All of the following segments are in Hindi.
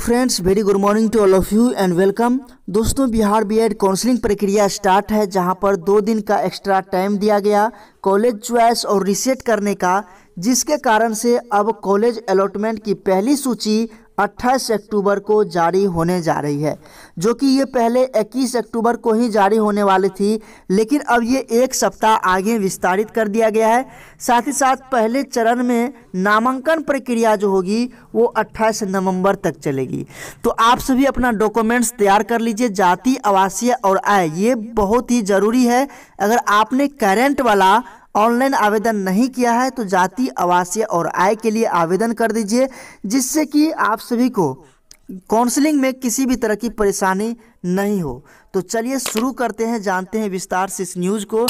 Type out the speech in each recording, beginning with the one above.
friends very good morning to all of you and welcome दोस्तों बिहार बीएड काउंसलिंग प्रक्रिया स्टार्ट है जहां पर दो दिन का एक्स्ट्रा टाइम दिया गया कॉलेज च्वाइस और रिसेट करने का जिसके कारण से अब कॉलेज अलॉटमेंट की पहली सूची 28 अक्टूबर को जारी होने जा रही है जो कि ये पहले 21 अक्टूबर को ही जारी होने वाली थी लेकिन अब ये एक सप्ताह आगे विस्तारित कर दिया गया है साथ ही साथ पहले चरण में नामांकन प्रक्रिया जो होगी वो 28 नवंबर तक चलेगी तो आप सभी अपना डॉक्यूमेंट्स तैयार कर लीजिए जाति आवासीय और आय ये बहुत ही ज़रूरी है अगर आपने करेंट वाला ऑनलाइन आवेदन नहीं किया है तो जाति आवासीय और आय के लिए आवेदन कर दीजिए जिससे कि आप सभी को काउंसलिंग में किसी भी तरह की परेशानी नहीं हो तो चलिए शुरू करते हैं जानते हैं विस्तार से इस न्यूज़ को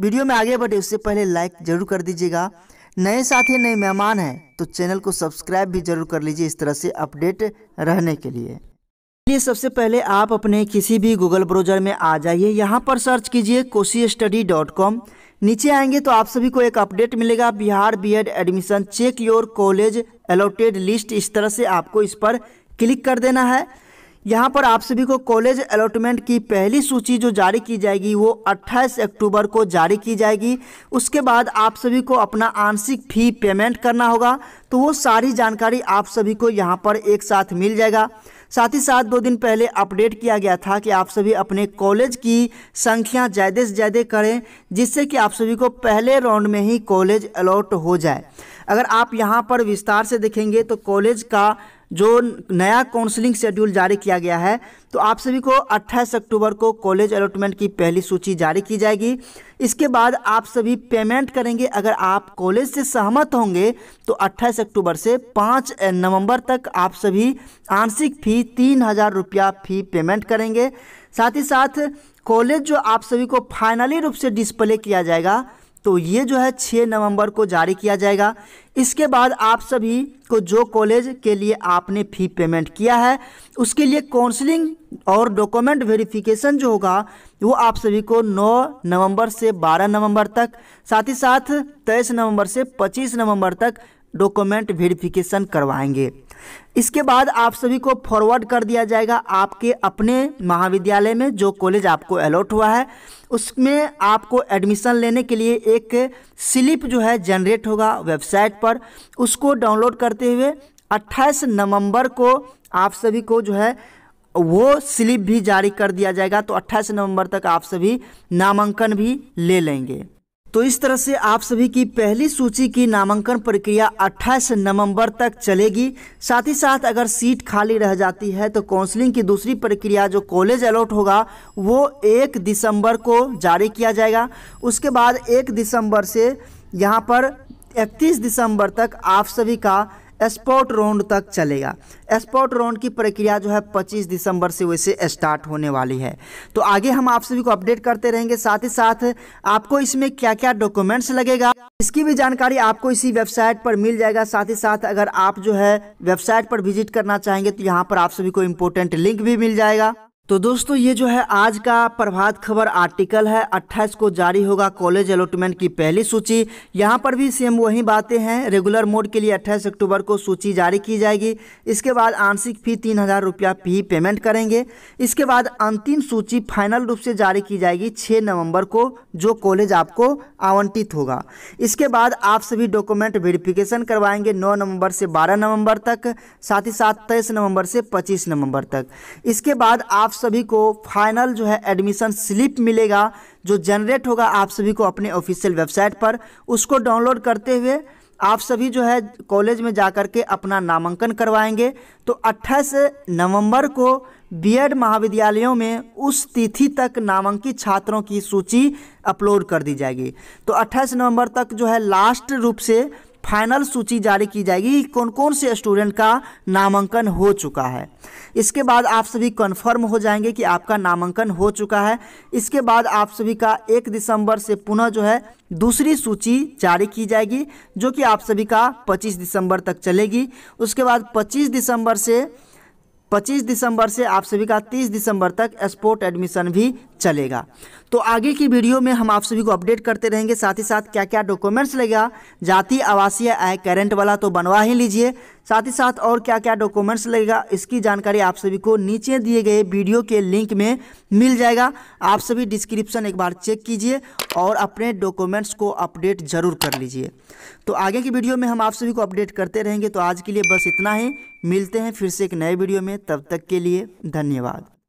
वीडियो में आगे बढ़े उससे पहले लाइक जरूर कर दीजिएगा नए साथी नए मेहमान हैं तो चैनल को सब्सक्राइब भी जरूर कर लीजिए इस तरह से अपडेट रहने के लिए इसलिए सबसे पहले आप अपने किसी भी गूगल ब्राउजर में आ जाइए यहाँ पर सर्च कीजिए कोशी स्टडी डॉट कॉम नीचे आएंगे तो आप सभी को एक अपडेट मिलेगा Bihar BEd admission check your college allotted list इस तरह से आपको इस पर क्लिक कर देना है यहाँ पर आप सभी को कॉलेज अलॉटमेंट की पहली सूची जो जारी की जाएगी वो 28 अक्टूबर को जारी की जाएगी उसके बाद आप सभी को अपना आंशिक फी पेमेंट करना होगा तो वो सारी जानकारी आप सभी को यहाँ पर एक साथ मिल जाएगा साथ ही साथ दो दिन पहले अपडेट किया गया था कि आप सभी अपने कॉलेज की संख्या ज़्यादा से ज़्यादा करें जिससे कि आप सभी को पहले राउंड में ही कॉलेज अलॉट हो जाए अगर आप यहाँ पर विस्तार से देखेंगे तो कॉलेज का जो नया काउंसलिंग शेड्यूल जारी किया गया है तो आप सभी को 28 अक्टूबर को कॉलेज अलॉटमेंट की पहली सूची जारी की जाएगी इसके बाद आप सभी पेमेंट करेंगे अगर आप कॉलेज से सहमत होंगे तो 28 अक्टूबर से 5 नवंबर तक आप सभी आंशिक फ़ी तीन हज़ार रुपया फ़ी पेमेंट करेंगे साथ ही साथ कॉलेज जो आप सभी को फाइनली रूप से डिस्प्ले किया जाएगा तो ये जो है छः नवंबर को जारी किया जाएगा इसके बाद आप सभी को जो कॉलेज के लिए आपने फ़ी पेमेंट किया है उसके लिए काउंसलिंग और डॉक्यूमेंट वेरिफिकेशन जो होगा वो आप सभी को 9 नवंबर से 12 नवंबर तक साथ ही साथ 23 नवंबर से 25 नवंबर तक डॉक्यूमेंट वेरिफिकेशन करवाएंगे इसके बाद आप सभी को फॉरवर्ड कर दिया जाएगा आपके अपने महाविद्यालय में जो कॉलेज आपको अलॉट हुआ है उसमें आपको एडमिशन लेने के लिए एक स्लिप जो है जनरेट होगा वेबसाइट पर उसको डाउनलोड करते हुए 28 नवंबर को आप सभी को जो है वो स्लिप भी जारी कर दिया जाएगा तो 28 नवंबर तक आप सभी नामांकन भी ले लेंगे तो इस तरह से आप सभी की पहली सूची की नामांकन प्रक्रिया 28 नवंबर तक चलेगी साथ ही साथ अगर सीट खाली रह जाती है तो काउंसलिंग की दूसरी प्रक्रिया जो कॉलेज अलॉट होगा वो एक दिसंबर को जारी किया जाएगा उसके बाद एक दिसंबर से यहाँ पर 31 दिसंबर तक आप सभी का स्पॉट राउंड तक चलेगा स्पॉट राउंड की प्रक्रिया जो है 25 दिसंबर से वैसे स्टार्ट होने वाली है तो आगे हम आप सभी को अपडेट करते रहेंगे साथ ही साथ आपको इसमें क्या क्या डॉक्यूमेंट्स लगेगा इसकी भी जानकारी आपको इसी वेबसाइट पर मिल जाएगा साथ ही साथ अगर आप जो है वेबसाइट पर विजिट करना चाहेंगे तो यहाँ पर आप सभी को इम्पोर्टेंट लिंक भी मिल जाएगा तो दोस्तों ये जो है आज का प्रभात खबर आर्टिकल है 28 को जारी होगा कॉलेज अलॉटमेंट की पहली सूची यहाँ पर भी सेम वही बातें हैं रेगुलर मोड के लिए 28 अक्टूबर को सूची जारी की जाएगी इसके बाद आंशिक फी तीन हज़ार रुपया फी पेमेंट करेंगे इसके बाद अंतिम सूची फाइनल रूप से जारी की जाएगी 6 नवंबर को जो कॉलेज आपको आवंटित होगा इसके बाद आप सभी डॉक्यूमेंट वेरिफिकेशन करवाएंगे नौ नवम्बर से बारह नवम्बर तक साथ ही साथ तेईस नवम्बर से पच्चीस नवम्बर तक इसके बाद आप सभी को फाइनल जो है एडमिशन स्लिप मिलेगा जो जनरेट होगा आप सभी को अपने ऑफिशियल वेबसाइट पर उसको डाउनलोड करते हुए आप सभी जो है कॉलेज में जा कर के अपना नामांकन करवाएंगे तो 28 नवंबर को बीएड महाविद्यालयों में उस तिथि तक नामांकित छात्रों की सूची अपलोड कर दी जाएगी तो 28 नवंबर तक जो है लास्ट रूप से फाइनल सूची जारी की जाएगी कौन कौन से स्टूडेंट का नामांकन हो चुका है इसके बाद आप सभी कन्फर्म हो जाएंगे कि आपका नामांकन हो चुका है इसके बाद आप सभी का एक दिसंबर से पुनः जो है दूसरी सूची जारी की जाएगी जो कि आप सभी का 25 दिसंबर तक चलेगी उसके बाद 25 दिसंबर से 25 दिसंबर से आप सभी का 30 दिसंबर तक स्पोर्ट एडमिशन भी चलेगा तो आगे की वीडियो में हम आप सभी को अपडेट करते रहेंगे साथ ही साथ क्या क्या डॉक्यूमेंट्स लगेगा जाति आवासीय आय करेंट वाला तो बनवा ही लीजिए साथ ही साथ और क्या क्या डॉक्यूमेंट्स लगेगा इसकी जानकारी आप सभी को नीचे दिए गए वीडियो के लिंक में मिल जाएगा आप सभी डिस्क्रिप्शन एक बार चेक कीजिए और अपने डॉक्यूमेंट्स को अपडेट ज़रूर कर लीजिए तो आगे की वीडियो में हम आप सभी को अपडेट करते रहेंगे तो आज के लिए बस इतना ही मिलते हैं फिर से एक नए वीडियो में तब तक के लिए धन्यवाद